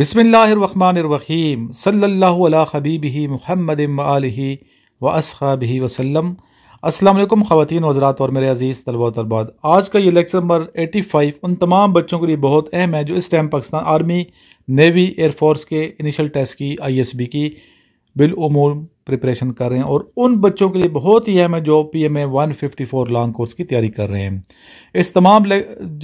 बिसमीम सल्ला हबीब महमद व असहब वसलम असलम ख़वान वज़रात और मेरे अज़ीज़ तलबा तलबाद आज का ये लेक्चर नंबर 85 उन तमाम बच्चों के लिए बहुत अहम है जो इस time Pakistan army navy air force के इनिशियल टेस्ट की आईएसबी की बिलूम प्रिपरेशन कर रहे हैं और उन बच्चों के लिए बहुत ही अहम है जो P M A one fifty four long course की तैयारी कर रहे हैं इस तमाम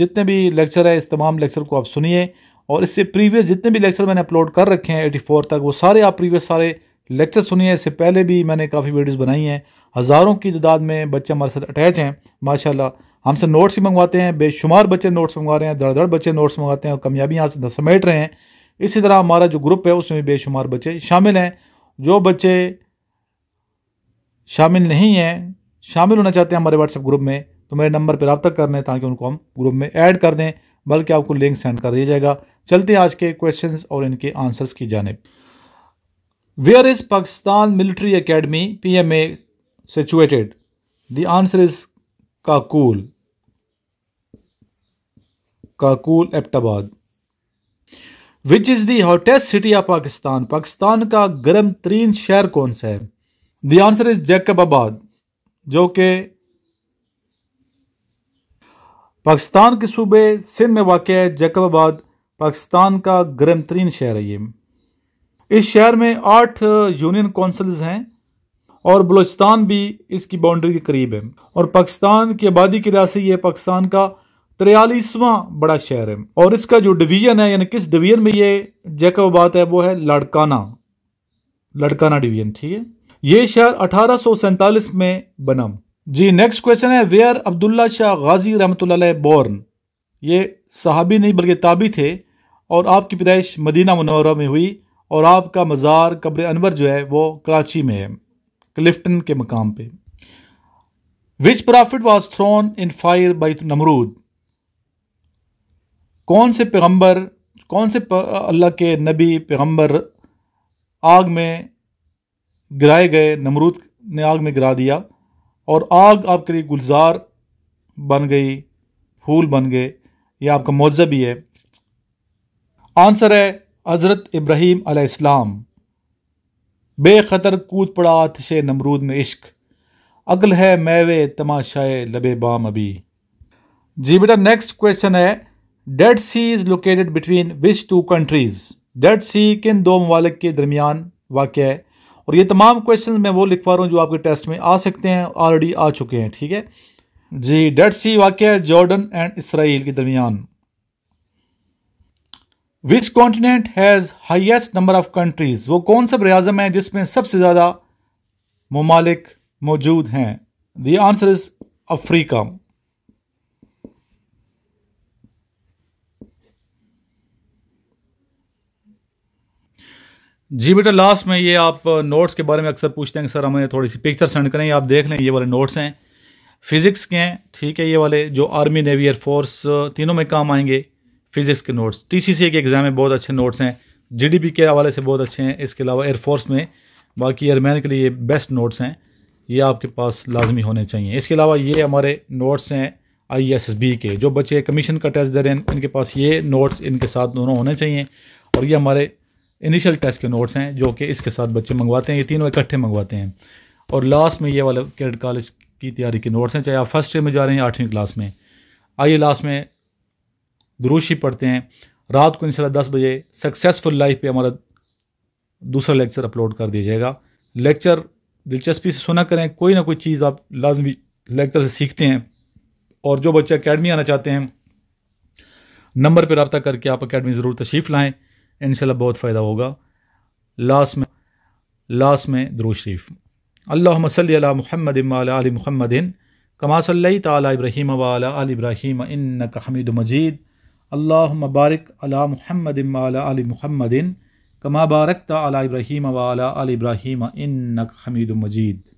जितने भी लेक्चर है इस तमाम लेक्चर को आप सुनिए और इससे प्रीवियस जितने भी लेक्चर मैंने अपलोड कर रखे हैं एटी फोर तक वो सारे आप प्रीवियस सारे लेक्चर सुनिए इससे पहले भी मैंने काफ़ी वीडियोज़ बनाई हैं हज़ारों की तादाद में बच्चे हमारे साथ अटैच हैं माशाला हमसे नोट्स ही मंगवाते हैं बेशुमार बच्चे नोट्स मंगवा रहे हैं दर दर बच्चे नोट्स मंगवाते हैं और कामयाबी यहाँ से समेट रहे हैं इसी तरह हमारा जो ग्रुप है उसमें बेशुमार बच्चे शामिल हैं जो बच्चे शामिल नहीं हैं शामिल होना चाहते हैं हमारे व्हाट्सएप ग्रुप में तो मेरे नंबर पर रबता कर लें ताकि उनको हम ग्रुप में ऐड कर दें बल्कि आपको लिंक सेंड कर दिया जाएगा चलते हैं आज के क्वेश्चन और इनके आंसर्स की जानब where is Pakistan military academy P M A situated the answer is Kakul Kakul Abbottabad which is the hottest city of Pakistan Pakistan का गर्म तरीन शहर कौन सा है द आंसर इज जैकबाबाद जो कि पाकिस्तान के सूबे सिंध में वाक़ है जैकबाबाद पाकिस्तान का गर्म तरीन शहर है ये इस शहर में आठ यूनियन कौंसल्स हैं और बलूचिस्तान भी इसकी बाउंड्री के करीब है और पाकिस्तान की आबादी के लिहाज से पाकिस्तान का तिरयालीसवां बड़ा शहर है और इसका जो डिवीज़न है यानी किस डिवीज़न में ये जैकबाबाद है वो है लाड़काना लड़काना डिवीजन ठीक है ये शहर अठारह में बना जी नेक्स्ट क्वेश्चन है वेयर अब्दुल्ला शाह गाजी रहमत बोर्न ये सहाबी नहीं बल्कि ताबी थे और आपकी पैदाइश मदीना मनौरा में हुई और आपका मज़ार कब्र अनवर जो है वो कराची में है क्लिफ्टन के मकाम पे which prophet was thrown in fire by नमरूद कौन से पैगम्बर कौन से अल्लाह के नबी पैगम्बर आग में गिराए गए नमरूद ने आग में गिरा दिया और आग आपके लिए गुलजार बन गई फूल बन गए या आपका मुआवजा भी है आंसर है हज़रत इब्राहिम अलैहिस्सलाम बेखतर कूद पड़ा आतश नमरूद में इश्क अगल है मैवे तमाशाए लबे बाम अभी जी बेटा नेक्स्ट क्वेश्चन है dead sea is located between which two countries dead sea किन दो ममालिक के दरमियान वाक़ है और ये तमाम क्वेश्चन मैं वो लिखवा रहा हूँ जो आपके टेस्ट में आ सकते हैं ऑलरेडी आ चुके हैं ठीक है जी डेड सी वाक़ है जॉर्डन एंड इसराइल के दरमियान which continent has highest number of countries वो कौन सा ब्रियाजम है जिसमें सबसे ज़्यादा ममालिक मौजूद हैं द आंसर इज़ अफ्रीका जी बेटा लास्ट में ये आप नोट्स uh, के बारे में अक्सर पूछते हैं सर हमें थोड़ी सी पिक्चर सेंड करें आप देख लें ये वाले नोट्स हैं फिज़िक्स के हैं ठीक है ये वाले जो आर्मी नेवी एयरफोर्स तीनों में काम आएंगे फिजिक्स के नोट्स टी के एग्ज़ाम में बहुत अच्छे नोट्स हैं जी के हवाले से बहुत अच्छे हैं इसके अलावा एयरफोर्स में बाकी एयरमैन के लिए बेस्ट नोट्स हैं ये आपके पास लाजमी होने चाहिए इसके अलावा ये हमारे नोट्स हैं बी के जो बच्चे कमीशन का टेस्ट दे रहे हैं इनके पास ये नोट्स इनके साथ दोनों होने चाहिए और ये हमारे इनिशियल टेस्ट के नोट्स हैं जो कि इसके साथ बच्चे मंगवाते हैं ये तीनों इकट्ठे मंगवाते हैं और लास्ट में ये वाले कैडेट कॉलेज की तैयारी के नोट्स हैं चाहे आप फर्स्ट ईयर में जा रहे हैं आठवीं क्लास में आइए लास्ट में दुरूशी पढ़ते हैं रात को इनशाला दस बजे सक्सेसफुल लाइफ पे हमारा दूसरा लेक्चर अपलोड कर दिया जाएगा लेक्चर दिलचस्पी से सुना करें कोई ना कोई चीज़ आप लाजमी लेक्चर से सीखते हैं और जो बच्चे अकेडमी आना चाहते हैं नंबर पर रबता करके आप अकेडमी ज़रूर तशरीफ़ लाएँ इन बहुत फ़ायदा होगा लास्ट में लास्ट में दरू शरीफ अल्लाह सल महमद आल महमदिन कमा सल तब्रहीम वाल अब्राहिम इन हमीद मजीद अल्लाह मबारक अला महमद अली महमदिन कमा बारक अला इब्राहीम वाला अल इब्राहीम इन नक हमीद मजीद